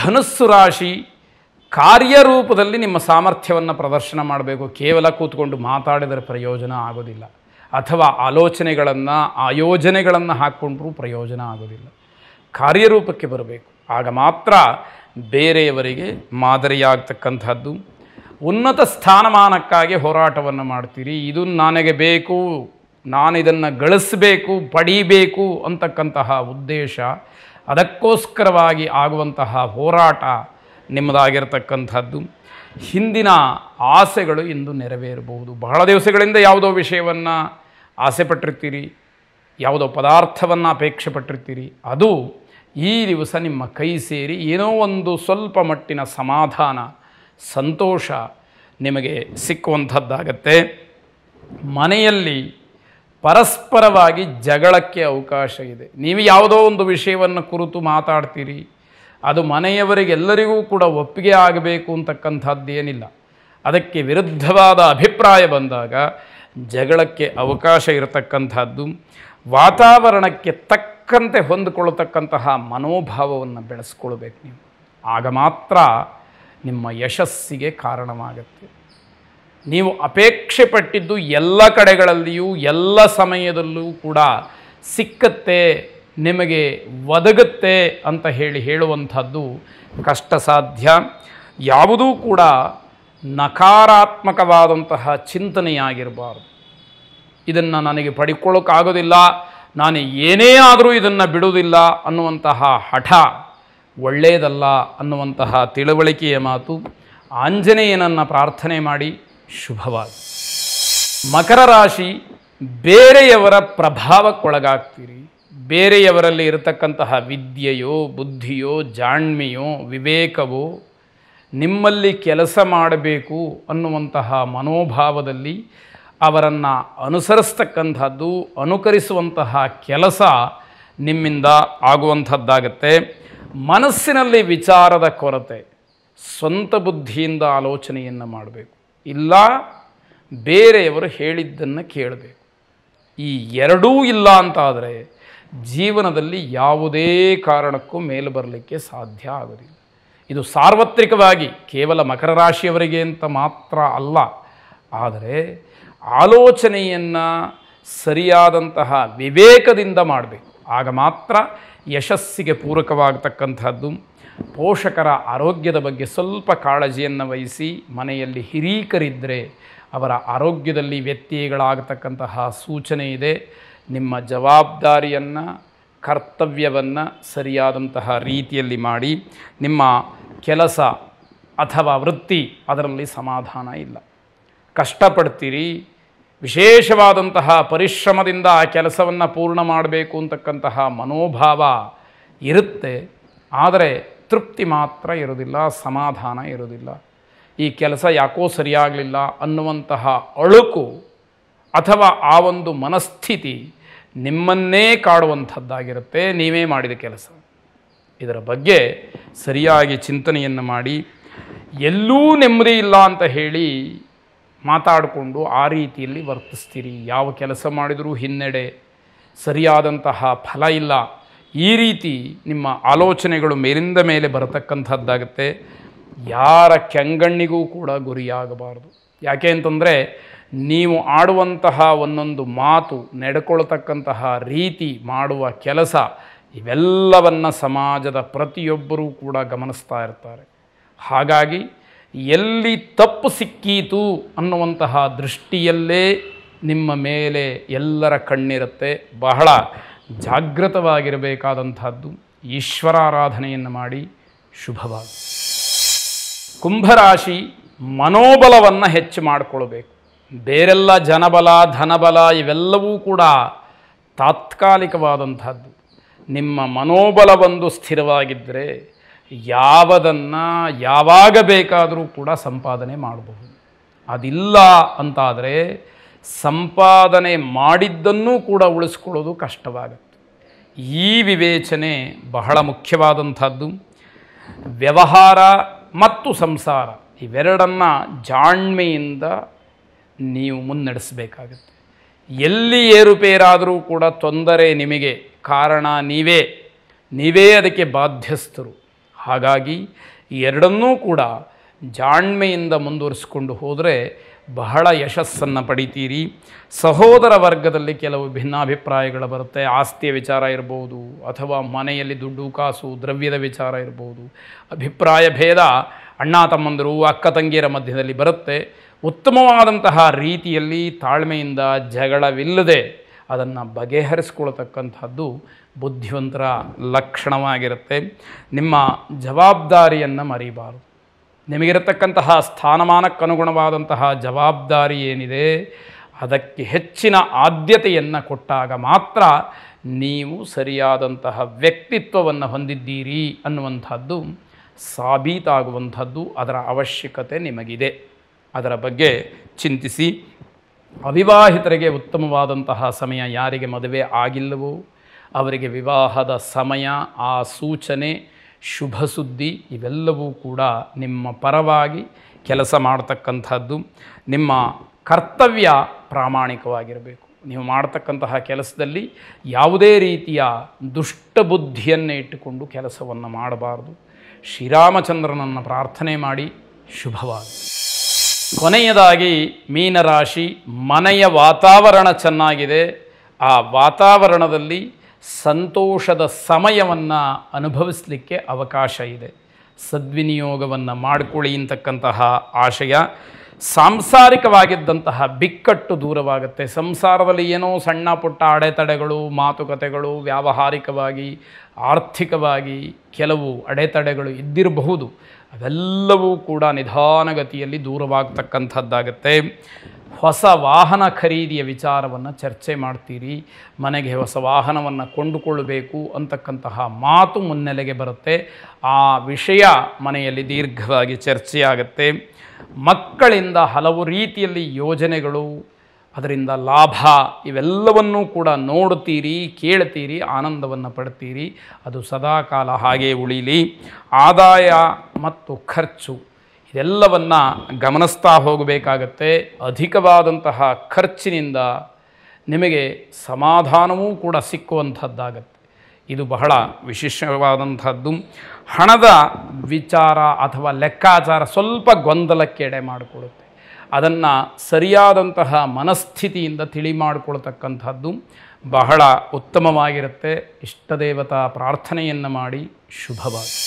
ಧನಸ್ಸು ರಾಶಿ ಕಾರ್ಯರೂಪದಲ್ಲಿ ನಿಮ್ಮ ಸಾಮರ್ಥ್ಯವನ್ನು ಪ್ರದರ್ಶನ ಮಾಡಬೇಕು ಕೇವಲ ಕೂತ್ಕೊಂಡು ಮಾತಾಡಿದರೆ ಪ್ರಯೋಜನ ಆಗೋದಿಲ್ಲ ಅಥವಾ ಆಲೋಚನೆಗಳನ್ನು ಆಯೋಜನೆಗಳನ್ನು ಹಾಕ್ಕೊಂಡ್ರೂ ಪ್ರಯೋಜನ ಆಗೋದಿಲ್ಲ ಕಾರ್ಯರೂಪಕ್ಕೆ ಬರಬೇಕು ಆಗ ಮಾತ್ರ ಬೇರೆಯವರಿಗೆ ಮಾದರಿಯಾಗ್ತಕ್ಕಂಥದ್ದು ಉನ್ನತ ಸ್ಥಾನಮಾನಕ್ಕಾಗಿ ಹೋರಾಟವನ್ನು ಮಾಡ್ತೀರಿ ಇದು ನನಗೆ ಬೇಕು ನಾನು ಇದನ್ನು ಗಳಿಸಬೇಕು ಪಡೀಬೇಕು ಅಂತಕ್ಕಂತಹ ಉದ್ದೇಶ ಅದಕ್ಕೋಸ್ಕರವಾಗಿ ಆಗುವಂತಹ ಹೋರಾಟ ನಿಮ್ಮದಾಗಿರ್ತಕ್ಕಂಥದ್ದು ಹಿಂದಿನ ಆಸೆಗಳು ಇಂದು ನೆರವೇರಬಹುದು ಬಹಳ ದಿವಸಗಳಿಂದ ಯಾವುದೋ ವಿಷಯವನ್ನು ಆಸೆ ಪಟ್ಟಿರ್ತೀರಿ ಯಾವುದೋ ಪದಾರ್ಥವನ್ನು ಅಪೇಕ್ಷೆ ಪಟ್ಟಿರ್ತೀರಿ ಅದು ಈ ದಿವಸ ನಿಮ್ಮ ಕೈ ಸೇರಿ ಏನೋ ಒಂದು ಸ್ವಲ್ಪ ಮಟ್ಟಿನ ಸಮಾಧಾನ ಸಂತೋಷ ನಿಮಗೆ ಸಿಕ್ಕುವಂಥದ್ದಾಗತ್ತೆ ಮನೆಯಲ್ಲಿ ಪರಸ್ಪರವಾಗಿ ಜಗಳಕ್ಕೆ ಅವಕಾಶ ಇದೆ ನೀವು ಯಾವುದೋ ಒಂದು ವಿಷಯವನ್ನು ಕುರಿತು ಮಾತಾಡ್ತೀರಿ ಅದು ಮನೆಯವರಿಗೆಲ್ಲರಿಗೂ ಕೂಡ ಒಪ್ಪಿಗೆ ಆಗಬೇಕು ಅಂತಕ್ಕಂಥದ್ದೇನಿಲ್ಲ ಅದಕ್ಕೆ ವಿರುದ್ಧವಾದ ಅಭಿಪ್ರಾಯ ಬಂದಾಗ ಜಗಳಕ್ಕೆ ಅವಕಾಶ ಇರತಕ್ಕಂಥದ್ದು ವಾತಾವರಣಕ್ಕೆ ತಕ್ಕಂತೆ ಹೊಂದಿಕೊಳ್ಳತಕ್ಕಂತಹ ಮನೋಭಾವವನ್ನು ಬೆಳೆಸ್ಕೊಳ್ಬೇಕು ನೀವು ಆಗ ಮಾತ್ರ ನಿಮ್ಮ ಯಶಸ್ಸಿಗೆ ಕಾರಣವಾಗುತ್ತೆ ನೀವು ಅಪೇಕ್ಷೆ ಪಟ್ಟಿದ್ದು ಎಲ್ಲ ಕಡೆಗಳಲ್ಲಿಯೂ ಎಲ್ಲ ಸಮಯದಲ್ಲೂ ಕೂಡ ಸಿಕ್ಕತ್ತೆ ನಿಮಗೆ ಒದಗುತ್ತೆ ಅಂತ ಹೇಳಿ ಹೇಳುವಂಥದ್ದು ಕಷ್ಟ ಸಾಧ್ಯ ಯಾವುದೂ ಕೂಡ ನಕಾರಾತ್ಮಕವಾದಂತಹ ಚಿಂತನೆಯಾಗಿರಬಾರ್ದು ಇದನ್ನು ನನಗೆ ಪಡಿಕೊಳ್ಳೋಕ್ಕಾಗೋದಿಲ್ಲ ನಾನು ಏನೇ ಆದರೂ ಇದನ್ನು ಬಿಡುವುದಿಲ್ಲ ಅನ್ನುವಂತಹ ಹಠ ಒಳ್ಳೆಯದಲ್ಲ ಅನ್ನುವಂತಹ ತಿಳುವಳಿಕೆಯ ಮಾತು ಆಂಜನೇಯನನ್ನು ಪ್ರಾರ್ಥನೆ ಮಾಡಿ ಶುಭವಾಗಲಿ ಮಕರ ರಾಶಿ ಬೇರೆಯವರ ಪ್ರಭಾವಕ್ಕೊಳಗಾಗ್ತೀರಿ ಬೇರೆಯವರಲ್ಲಿ ಇರತಕ್ಕಂತಹ ವಿದ್ಯೆಯೋ ಬುದ್ಧಿಯೋ ಜಾಣ್ಮೆಯೋ ವಿವೇಕವೋ ನಿಮ್ಮಲ್ಲಿ ಕೆಲಸ ಮಾಡಬೇಕು ಅನ್ನುವಂತಹ ಮನೋಭಾವದಲ್ಲಿ ಅವರನ್ನು ಅನುಸರಿಸ್ತಕ್ಕಂಥದ್ದು ಅನುಕರಿಸುವಂತಹ ಕೆಲಸ ನಿಮ್ಮಿಂದ ಆಗುವಂಥದ್ದಾಗತ್ತೆ ಮನಸ್ಸಿನಲ್ಲಿ ವಿಚಾರದ ಕೊರತೆ ಸ್ವಂತ ಬುದ್ಧಿಯಿಂದ ಆಲೋಚನೆಯನ್ನು ಮಾಡಬೇಕು ಇಲ್ಲ ಬೇರೆಯವರು ಹೇಳಿದ್ದನ್ನು ಕೇಳಬೇಕು ಈ ಎರಡೂ ಇಲ್ಲ ಅಂತಾದರೆ ಜೀವನದಲ್ಲಿ ಯಾವುದೇ ಕಾರಣಕ್ಕೂ ಮೇಲೆ ಬರಲಿಕ್ಕೆ ಸಾಧ್ಯ ಆಗೋದಿಲ್ಲ ಇದು ಸಾರ್ವತ್ರಿಕವಾಗಿ ಕೇವಲ ಮಕರ ರಾಶಿಯವರಿಗೆ ಅಂತ ಮಾತ್ರ ಅಲ್ಲ ಆದರೆ ಆಲೋಚನೆಯನ್ನು ಸರಿಯಾದಂತಹ ವಿವೇಕದಿಂದ ಮಾಡಬೇಕು ಆಗ ಮಾತ್ರ ಯಶಸ್ಸಿಗೆ ಪೂರಕವಾಗತಕ್ಕಂಥದ್ದು ಪೋಷಕರ ಆರೋಗ್ಯದ ಬಗ್ಗೆ ಸ್ವಲ್ಪ ಕಾಳಜಿಯನ್ನು ವಹಿಸಿ ಮನೆಯಲ್ಲಿ ಹಿರೀಕರಿದ್ದರೆ ಅವರ ಆರೋಗ್ಯದಲ್ಲಿ ವ್ಯತ್ಯಯಗಳಾಗತಕ್ಕಂತಹ ಸೂಚನೆ ಇದೆ ನಿಮ್ಮ ಜವಾಬ್ದಾರಿಯನ್ನು ಕರ್ತವ್ಯವನ್ನು ಸರಿಯಾದಂತಹ ರೀತಿಯಲ್ಲಿ ಮಾಡಿ ನಿಮ್ಮ ಕೆಲಸ ಅಥವಾ ವೃತ್ತಿ ಅದರಲ್ಲಿ ಸಮಾಧಾನ ಇಲ್ಲ ಕಷ್ಟಪಡ್ತೀರಿ ವಿಶೇಷವಾದಂತಹ ಪರಿಶ್ರಮದಿಂದ ಆ ಕೆಲಸವನ್ನು ಪೂರ್ಣ ಮಾಡಬೇಕು ಅಂತಕ್ಕಂತಹ ಮನೋಭಾವ ಇರುತ್ತೆ ಆದರೆ ತೃಪ್ತಿ ಮಾತ್ರ ಇರೋದಿಲ್ಲ ಸಮಾಧಾನ ಇರೋದಿಲ್ಲ ಈ ಕೆಲಸ ಯಾಕೋ ಸರಿಯಾಗಲಿಲ್ಲ ಅನ್ನುವಂತಹ ಅಳುಕು ಅಥವಾ ಆ ಒಂದು ಮನಸ್ಥಿತಿ ನಿಮ್ಮನ್ನೇ ಕಾಡುವಂಥದ್ದಾಗಿರುತ್ತೆ ನೀವೇ ಮಾಡಿದ ಕೆಲಸ ಇದರ ಬಗ್ಗೆ ಸರಿಯಾಗಿ ಚಿಂತನೆಯನ್ನು ಮಾಡಿ ಎಲ್ಲೂ ನೆಮ್ಮದಿ ಇಲ್ಲ ಅಂತ ಹೇಳಿ ಮಾತಾಡಿಕೊಂಡು ಆ ರೀತಿಯಲ್ಲಿ ವರ್ತಿಸ್ತೀರಿ ಯಾವ ಕೆಲಸ ಮಾಡಿದರೂ ಹಿನ್ನಡೆ ಸರಿಯಾದಂತಹ ಫಲ ಇಲ್ಲ ಈ ರೀತಿ ನಿಮ್ಮ ಆಲೋಚನೆಗಳು ಮೇಲಿಂದ ಮೇಲೆ ಬರತಕ್ಕಂಥದ್ದಾಗುತ್ತೆ ಯಾರ ಕೆಂಗಣ್ಣಿಗೂ ಕೂಡ ಗುರಿಯಾಗಬಾರದು ಯಾಕೆ ಅಂತಂದರೆ ನೀವು ಆಡುವಂತಹ ಒಂದೊಂದು ಮಾತು ನಡ್ಕೊಳ್ತಕ್ಕಂತಹ ರೀತಿ ಮಾಡುವ ಕೆಲಸ ಇವೆಲ್ಲವನ್ನು ಸಮಾಜದ ಪ್ರತಿಯೊಬ್ಬರೂ ಕೂಡ ಗಮನಿಸ್ತಾ ಇರ್ತಾರೆ ಹಾಗಾಗಿ ಎಲ್ಲಿ ತಪ್ಪು ಸಿಕ್ಕೀತು ಅನ್ನುವಂತಹ ದೃಷ್ಟಿಯಲ್ಲೇ ನಿಮ್ಮ ಮೇಲೆ ಎಲ್ಲರ ಕಣ್ಣಿರುತ್ತೆ ಬಹಳ ಜಾಗೃತವಾಗಿರಬೇಕಾದಂಥದ್ದು ಈಶ್ವರಾರಾಧನೆಯನ್ನು ಮಾಡಿ ಶುಭವಾಗಿ ಕುಂಭರಾಶಿ ಮನೋಬಲವನ್ನು ಹೆಚ್ಚು ಮಾಡಿಕೊಳ್ಬೇಕು ಬೇರೆಲ್ಲ ಜನಬಲ ಧನಬಲ ಇವೆಲ್ಲವೂ ಕೂಡ ತಾತ್ಕಾಲಿಕವಾದಂಥದ್ದು ನಿಮ್ಮ ಮನೋಬಲವೊಂದು ಸ್ಥಿರವಾಗಿದ್ದರೆ ಯಾವದನ್ನು ಯಾವಾಗ ಬೇಕಾದರೂ ಕೂಡ ಸಂಪಾದನೆ ಮಾಡಬಹುದು ಅದಿಲ್ಲ ಅಂತಾದರೆ ಸಂಪಾದನೆ ಮಾಡಿದ್ದನ್ನೂ ಕೂಡ ಉಳಿಸ್ಕೊಳ್ಳೋದು ಕಷ್ಟವಾಗುತ್ತೆ ಈ ವಿವೇಚನೆ ಬಹಳ ಮುಖ್ಯವಾದಂಥದ್ದು ವ್ಯವಹಾರ ಮತ್ತು ಸಂಸಾರ ಇವೆರಡನ್ನು ಜಾಣ್ಮೆಯಿಂದ ನೀವು ಮುನ್ನಡೆಸಬೇಕಾಗುತ್ತೆ ಎಲ್ಲಿ ಏರುಪೇರಾದರೂ ಕೂಡ ತೊಂದರೆ ನಿಮಗೆ ಕಾರಣ ನೀವೇ ನೀವೇ ಅದಕ್ಕೆ ಬಾಧ್ಯಸ್ಥರು ಹಾಗಾಗಿ ಎರಡನ್ನೂ ಕೂಡ ಜಾಣ್ಮೆಯಿಂದ ಮುಂದುವರಿಸಿಕೊಂಡು ಹೋದರೆ ಬಹಳ ಯಶಸ್ಸನ್ನು ಪಡಿತೀರಿ ಸಹೋದರ ವರ್ಗದಲ್ಲಿ ಕೆಲವು ಭಿನ್ನಾಭಿಪ್ರಾಯಗಳು ಬರುತ್ತೆ ಆಸ್ತಿಯ ವಿಚಾರ ಇರ್ಬೋದು ಅಥವಾ ಮನೆಯಲ್ಲಿ ದುಡ್ಡು ಕಾಸು ದ್ರವ್ಯದ ವಿಚಾರ ಇರ್ಬೋದು ಅಭಿಪ್ರಾಯ ಭೇದ ಅಣ್ಣ ತಮ್ಮಂದರು ಅಕ್ಕ ತಂಗಿಯರ ಮಧ್ಯದಲ್ಲಿ ಬರುತ್ತೆ ಉತ್ತಮವಾದಂತಹ ರೀತಿಯಲ್ಲಿ ತಾಳ್ಮೆಯಿಂದ ಜಗಳವಿಲ್ಲದೆ ಅದನ್ನು ಬಗೆಹರಿಸ್ಕೊಳ್ತಕ್ಕಂಥದ್ದು ಬುದ್ಧಿವಂತರ ಲಕ್ಷಣವಾಗಿರುತ್ತೆ ನಿಮ್ಮ ಜವಾಬ್ದಾರಿಯನ್ನು ಮರಿಬಾರದು ನಿಮಗಿರತಕ್ಕಂತಹ ಸ್ಥಾನಮಾನಕ್ಕನುಗುಣವಾದಂತಹ ಜವಾಬ್ದಾರಿ ಏನಿದೆ ಅದಕ್ಕೆ ಹೆಚ್ಚಿನ ಆದ್ಯತೆಯನ್ನು ಕೊಟ್ಟಾಗ ಮಾತ್ರ ನೀವು ಸರಿಯಾದಂತಹ ವ್ಯಕ್ತಿತ್ವವನ್ನು ಹೊಂದಿದ್ದೀರಿ ಅನ್ನುವಂಥದ್ದು ಸಾಬೀತಾಗುವಂಥದ್ದು ಅದರ ಅವಶ್ಯಕತೆ ನಿಮಗಿದೆ ಅದರ ಬಗ್ಗೆ ಚಿಂತಿಸಿ ಅವಿವಾಹಿತರಿಗೆ ಉತ್ತಮವಾದಂತಹ ಸಮಯ ಯಾರಿಗೆ ಮದುವೆ ಆಗಿಲ್ಲವೋ ಅವರಿಗೆ ವಿವಾಹದ ಸಮಯ ಆ ಸೂಚನೆ ಶುಭ ಸುದ್ದಿ ಇವೆಲ್ಲವೂ ಕೂಡ ನಿಮ್ಮ ಪರವಾಗಿ ಕೆಲಸ ಮಾಡತಕ್ಕಂಥದ್ದು ನಿಮ್ಮ ಕರ್ತವ್ಯ ಪ್ರಾಮಾಣಿಕವಾಗಿರಬೇಕು ನೀವು ಮಾಡತಕ್ಕಂತಹ ಕೆಲಸದಲ್ಲಿ ಯಾವುದೇ ರೀತಿಯ ಬುದ್ಧಿಯನ್ನು ಇಟ್ಟುಕೊಂಡು ಕೆಲಸವನ್ನು ಮಾಡಬಾರ್ದು ಶ್ರೀರಾಮಚಂದ್ರನನ್ನು ಪ್ರಾರ್ಥನೆ ಮಾಡಿ ಶುಭವಾಗಿ ಕೊನೆಯದಾಗಿ ಮೀನರಾಶಿ ಮನೆಯ ವಾತಾವರಣ ಚೆನ್ನಾಗಿದೆ ಆ ವಾತಾವರಣದಲ್ಲಿ ಸಂತೋಷದ ಸಮಯವನ್ನು ಅನುಭವಿಸಲಿಕ್ಕೆ ಅವಕಾಶ ಇದೆ ಸದ್ವಿನಿಯೋಗವನ್ನು ಮಾಡಿಕೊಳ್ಳಿ ಅಂತಕ್ಕಂತಹ ಆಶಯ ಸಾಂಸಾರಿಕವಾಗಿದ್ದಂತಹ ಬಿಕ್ಕಟ್ಟು ದೂರವಾಗುತ್ತೆ ಸಂಸಾರದಲ್ಲಿ ಏನೋ ಸಣ್ಣ ಪುಟ್ಟ ಅಡೆತಡೆಗಳು ಮಾತುಕತೆಗಳು ವ್ಯಾವಹಾರಿಕವಾಗಿ ಆರ್ಥಿಕವಾಗಿ ಕೆಲವು ಅಡೆತಡೆಗಳು ಇದ್ದಿರಬಹುದು ಅವೆಲ್ಲವೂ ಕೂಡ ನಿಧಾನಗತಿಯಲ್ಲಿ ದೂರವಾಗ್ತಕ್ಕಂಥದ್ದಾಗತ್ತೆ ಹೊಸ ವಾಹನ ಖರೀದಿಯ ವಿಚಾರವನ್ನು ಚರ್ಚೆ ಮಾಡ್ತೀರಿ ಮನೆಗೆ ಹೊಸ ವಾಹನವನ್ನು ಕೊಂಡುಕೊಳ್ಳಬೇಕು ಅಂತಕ್ಕಂತಹ ಮಾತು ಮುನ್ನೆಲೆಗೆ ಬರುತ್ತೆ ಆ ವಿಷಯ ಮನೆಯಲ್ಲಿ ದೀರ್ಘವಾಗಿ ಚರ್ಚೆಯಾಗತ್ತೆ ಮಕ್ಕಳಿಂದ ಹಲವು ರೀತಿಯಲ್ಲಿ ಯೋಜನೆಗಳು ಅದರಿಂದ ಲಾಭ ಇವೆಲ್ಲವನ್ನೂ ಕೂಡ ನೋಡ್ತೀರಿ ಕೇಳ್ತೀರಿ ಆನಂದವನ್ನು ಪಡ್ತೀರಿ ಅದು ಸದಾಕಾಲ ಹಾಗೇ ಉಳಿಲಿ ಆದಾಯ ಮತ್ತು ಖರ್ಚು ಇದೆಲ್ಲವನ್ನು ಗಮನಿಸ್ತಾ ಹೋಗಬೇಕಾಗತ್ತೆ ಅಧಿಕವಾದಂತಹ ಖರ್ಚಿನಿಂದ ನಿಮಗೆ ಸಮಾಧಾನವೂ ಕೂಡ ಸಿಕ್ಕುವಂಥದ್ದಾಗತ್ತೆ ಇದು ಬಹಳ ವಿಶಿಷ್ಟವಾದಂಥದ್ದು ಹಣದ ವಿಚಾರ ಅಥವಾ ಲೆಕ್ಕಾಚಾರ ಸ್ವಲ್ಪ ಗೊಂದಲಕ್ಕೆಡೆ ಮಾಡಿಕೊಡುತ್ತೆ ಅದನ್ನು ಸರಿಯಾದಂತಹ ಮನಸ್ಥಿತಿಯಿಂದ ತಿಳಿ ಮಾಡಿಕೊಳ್ತಕ್ಕಂಥದ್ದು ಬಹಳ ಉತ್ತಮವಾಗಿರುತ್ತೆ ಇಷ್ಟದೇವತಾ ಪ್ರಾರ್ಥನೆಯನ್ನು ಮಾಡಿ ಶುಭವಾಗಿ